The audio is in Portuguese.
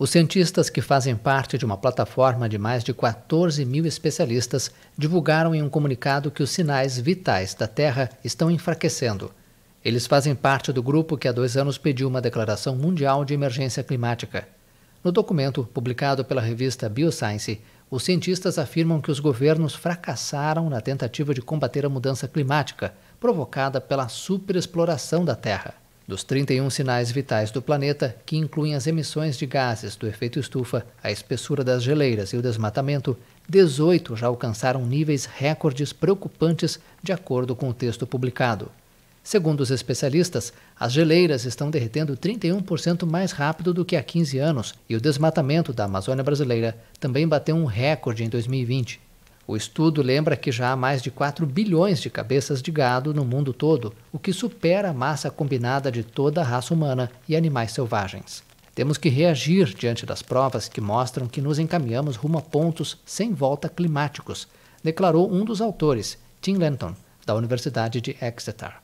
Os cientistas, que fazem parte de uma plataforma de mais de 14 mil especialistas, divulgaram em um comunicado que os sinais vitais da Terra estão enfraquecendo. Eles fazem parte do grupo que há dois anos pediu uma declaração mundial de emergência climática. No documento, publicado pela revista Bioscience, os cientistas afirmam que os governos fracassaram na tentativa de combater a mudança climática provocada pela superexploração da Terra. Dos 31 sinais vitais do planeta, que incluem as emissões de gases do efeito estufa, a espessura das geleiras e o desmatamento, 18 já alcançaram níveis recordes preocupantes, de acordo com o texto publicado. Segundo os especialistas, as geleiras estão derretendo 31% mais rápido do que há 15 anos e o desmatamento da Amazônia brasileira também bateu um recorde em 2020. O estudo lembra que já há mais de 4 bilhões de cabeças de gado no mundo todo, o que supera a massa combinada de toda a raça humana e animais selvagens. Temos que reagir diante das provas que mostram que nos encaminhamos rumo a pontos sem volta climáticos, declarou um dos autores, Tim Lenton, da Universidade de Exeter.